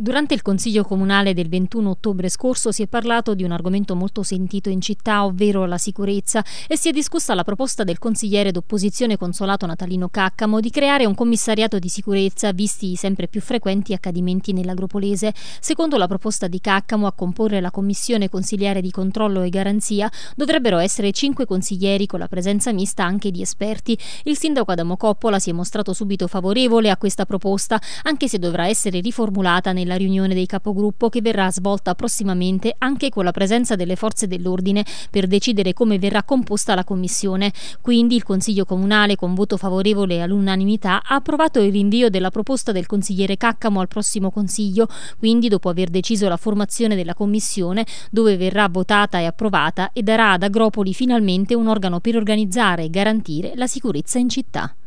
Durante il Consiglio Comunale del 21 ottobre scorso si è parlato di un argomento molto sentito in città, ovvero la sicurezza, e si è discussa la proposta del consigliere d'opposizione consolato Natalino Caccamo di creare un commissariato di sicurezza visti i sempre più frequenti accadimenti nell'agropolese. Secondo la proposta di Caccamo a comporre la commissione consigliere di controllo e garanzia dovrebbero essere cinque consiglieri con la presenza mista anche di esperti. Il sindaco Adamo Coppola si è mostrato subito favorevole a questa proposta, anche se dovrà essere riformulata nel nella riunione dei capogruppo che verrà svolta prossimamente anche con la presenza delle forze dell'ordine per decidere come verrà composta la commissione. Quindi il Consiglio Comunale, con voto favorevole all'unanimità, ha approvato il rinvio della proposta del consigliere Caccamo al prossimo Consiglio, quindi dopo aver deciso la formazione della commissione, dove verrà votata e approvata e darà ad Agropoli finalmente un organo per organizzare e garantire la sicurezza in città.